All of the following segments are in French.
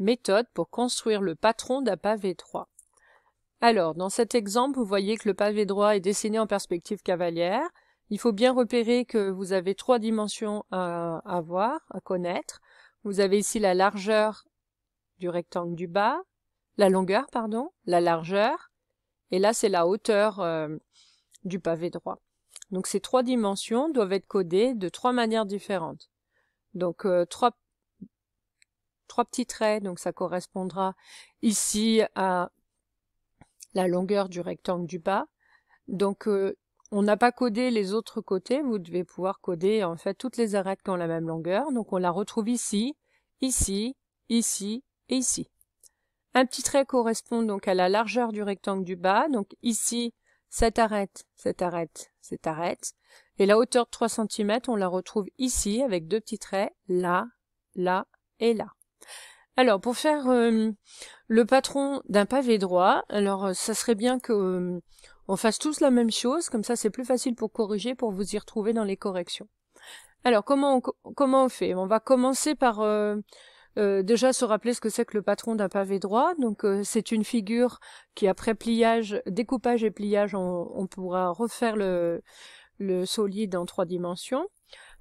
Méthode pour construire le patron d'un pavé droit. Alors, dans cet exemple, vous voyez que le pavé droit est dessiné en perspective cavalière. Il faut bien repérer que vous avez trois dimensions à, voir, à connaître. Vous avez ici la largeur du rectangle du bas, la longueur, pardon, la largeur, et là c'est la hauteur euh, du pavé droit. Donc ces trois dimensions doivent être codées de trois manières différentes. Donc euh, trois trois petits traits, donc ça correspondra ici à la longueur du rectangle du bas. Donc euh, on n'a pas codé les autres côtés, vous devez pouvoir coder en fait toutes les arêtes qui ont la même longueur. Donc on la retrouve ici, ici, ici et ici. Un petit trait correspond donc à la largeur du rectangle du bas. Donc ici, cette arête, cette arête, cette arête. Et la hauteur de 3 cm, on la retrouve ici avec deux petits traits, là, là et là. Alors, pour faire euh, le patron d'un pavé droit, alors euh, ça serait bien que euh, on fasse tous la même chose, comme ça c'est plus facile pour corriger, pour vous y retrouver dans les corrections. Alors, comment on, fait On va commencer par déjà se rappeler ce que c'est que le patron d'un pavé droit. Donc, c'est une figure qui, après pliage, découpage et pliage, on, pourra refaire le solide en trois dimensions.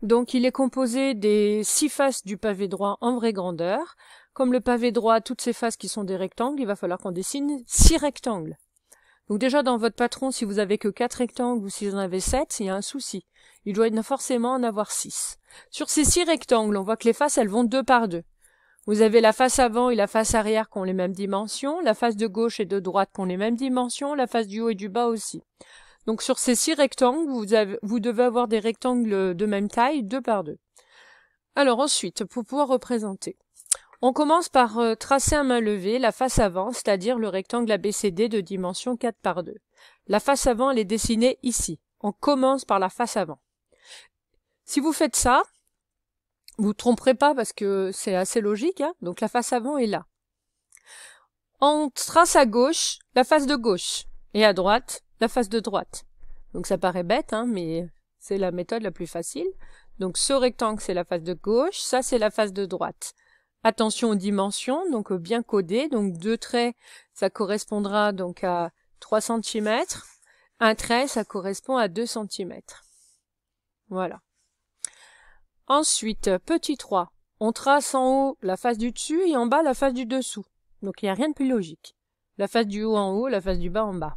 Donc il est composé des six faces du pavé droit en vraie grandeur. Comme le pavé droit, toutes ces faces qui sont des rectangles, il va falloir qu'on dessine six rectangles. Donc déjà dans votre patron, si vous avez que quatre rectangles ou si vous en avez sept, il y a un souci. Il doit forcément en avoir six. Sur ces six rectangles, on voit que les faces, elles vont deux par deux. Vous avez la face avant et la face arrière qui ont les mêmes dimensions, la face de gauche et de droite qui ont les mêmes dimensions, la face du haut et du bas aussi. Donc sur ces six rectangles, vous, devez avoir des rectangles de même taille, deux par deux. Alors ensuite, pour pouvoir représenter, on commence par euh, tracer à main levée la face avant, c'est-à-dire le rectangle ABCD de dimension 4 par 2. La face avant, elle est dessinée ici. On commence par la face avant. Si vous faites ça, vous ne tromperez pas parce que c'est assez logique, hein. donc la face avant est là. On trace à gauche la face de gauche et à droite la face de droite. Donc ça paraît bête, hein, mais c'est la méthode la plus facile. Donc ce rectangle, c'est la face de gauche, ça c'est la face de droite. Attention aux dimensions, donc euh, bien codé donc deux traits, ça correspondra donc à 3 cm, un trait, ça correspond à 2 cm. Voilà. Ensuite, petit 3, on trace en haut la face du dessus et en bas la face du dessous. Donc il n'y a rien de plus logique. La face du haut en haut, la face du bas en bas.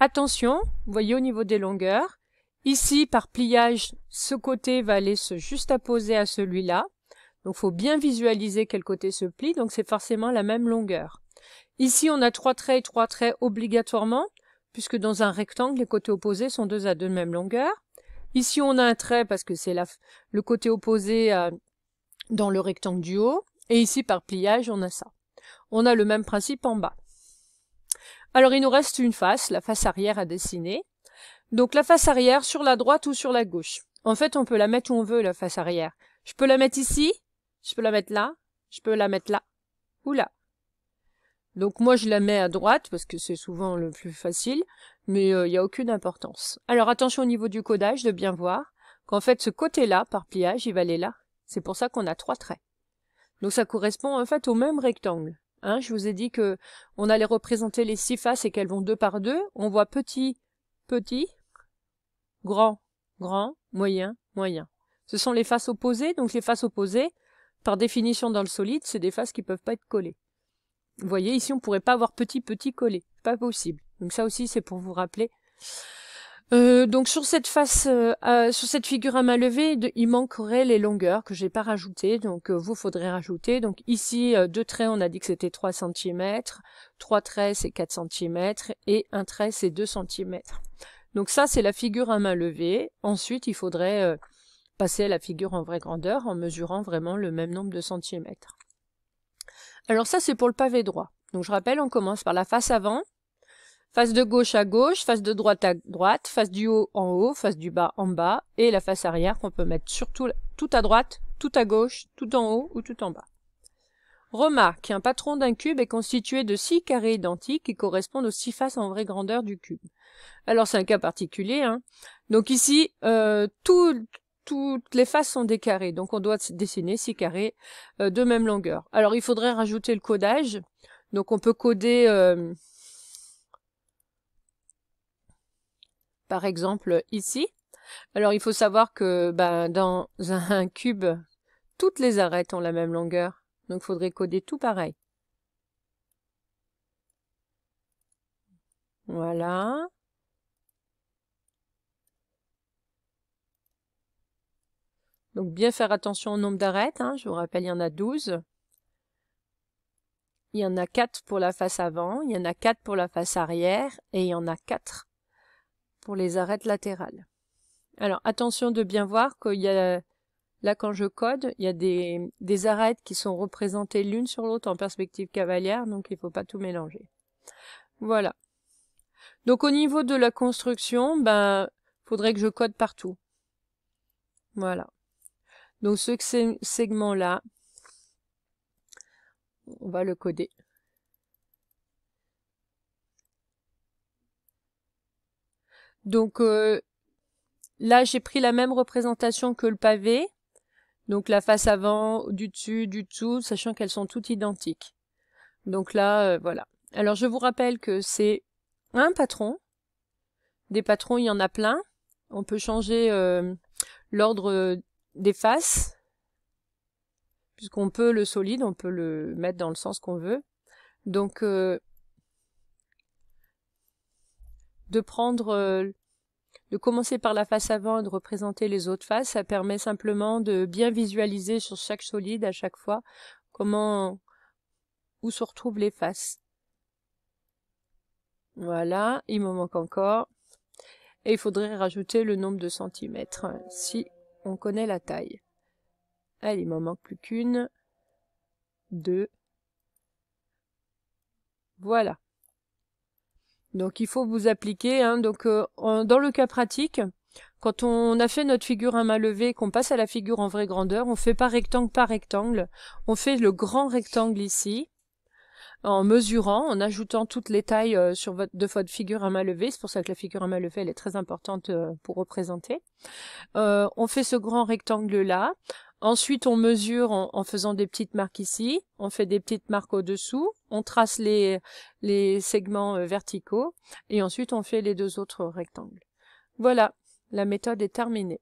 Attention, vous voyez au niveau des longueurs. Ici, par pliage, ce côté va aller se juste apposer à celui-là. Donc, faut bien visualiser quel côté se plie. Donc, c'est forcément la même longueur. Ici, on a trois traits et trois traits obligatoirement, puisque dans un rectangle, les côtés opposés sont deux à deux de même longueur. Ici, on a un trait parce que c'est le côté opposé euh, dans le rectangle du haut. Et ici, par pliage, on a ça. On a le même principe en bas. Alors il nous reste une face, la face arrière à dessiner. Donc la face arrière sur la droite ou sur la gauche. En fait, on peut la mettre où on veut, la face arrière. Je peux la mettre ici, je peux la mettre là, je peux la mettre là, ou là. Donc moi je la mets à droite parce que c'est souvent le plus facile, mais euh, il n'y a aucune importance. Alors attention au niveau du codage de bien voir qu'en fait ce côté-là, par pliage, il va aller là. C'est pour ça qu'on a trois traits. Donc ça correspond en fait au même rectangle. Hein, je vous ai dit que on allait représenter les six faces et qu'elles vont deux par deux. On voit petit, petit, grand, grand, moyen, moyen. Ce sont les faces opposées, donc les faces opposées, par définition dans le solide, c'est des faces qui ne peuvent pas être collées. Vous voyez, ici on ne pourrait pas avoir petit, petit collé. Pas possible. Donc ça aussi, c'est pour vous rappeler euh, donc sur cette face, euh, sur cette figure à main levée, il manquerait les longueurs que j'ai pas rajoutées, donc euh, vous faudrait rajouter. Donc ici, deux traits, on a dit que c'était 3 cm, trois traits c'est 4 cm et un trait c'est 2 cm. Donc ça c'est la figure à main levée. Ensuite, il faudrait passer à la figure en vraie grandeur en mesurant vraiment le même nombre de centimètres. Alors ça c'est pour le pavé droit. Donc je rappelle, on commence par la face avant, Face de gauche à gauche, face de droite à droite, face du haut en haut, face du bas en bas, et la face arrière qu'on peut mettre surtout tout à droite, tout à gauche, tout en haut ou tout en bas. Remarque, un patron d'un cube est constitué de six carrés identiques qui correspondent aux six faces en vraie grandeur du cube. Alors c'est un cas particulier. Hein donc ici, euh, toutes les faces sont des carrés, donc on doit dessiner six carrés euh, de même longueur. Alors il faudrait rajouter le codage. Donc on peut coder euh, par exemple ici. Alors il faut savoir que ben, dans un cube, toutes les arêtes ont la même longueur, donc il faudrait coder tout pareil. Voilà. Donc bien faire attention au nombre d'arêtes, hein. je vous rappelle il y en a 12. Il y en a 4 pour la face avant, il y en a 4 pour la face arrière et il y en a 4 les arêtes latérales. Alors attention de bien voir qu'il y a là quand je code, il y a des, des arêtes qui sont représentées l'une sur l'autre en perspective cavalière, donc il ne faut pas tout mélanger. Voilà. Donc au niveau de la construction, ben faudrait que je code partout. Voilà. Donc ce segment là, on va le coder. Donc euh, là, j'ai pris la même représentation que le pavé, donc la face avant, du dessus, du dessous, sachant qu'elles sont toutes identiques. Donc là, euh, voilà. Alors je vous rappelle que c'est un patron. Des patrons, il y en a plein. On peut changer euh, l'ordre des faces, puisqu'on peut le solide, on peut le mettre dans le sens qu'on veut. Donc de prendre euh, de commencer par la face avant et de représenter les autres faces, ça permet simplement de bien visualiser sur chaque solide à chaque fois comment où se retrouvent les faces. Voilà, il me manque encore. Et il faudrait rajouter le nombre de centimètres si on connaît la taille. Allez, il m'en manque plus qu'une. Deux. Voilà. Donc il faut vous appliquer. Hein. Donc euh, dans le cas pratique, quand on a fait notre figure à main levée, qu'on passe à la figure en vraie grandeur, on fait pas rectangle par rectangle. On fait le grand rectangle ici en mesurant, en ajoutant toutes les tailles euh, sur votre, de votre figure à main levée. C'est pour ça que la figure à main levée, elle est très importante euh, pour représenter. Euh, on fait ce grand rectangle-là. Ensuite, on mesure en, en, faisant des petites marques ici. On fait des petites marques au-dessous. On trace les, les segments verticaux. Et ensuite, on fait les deux autres rectangles. Voilà, la méthode est terminée.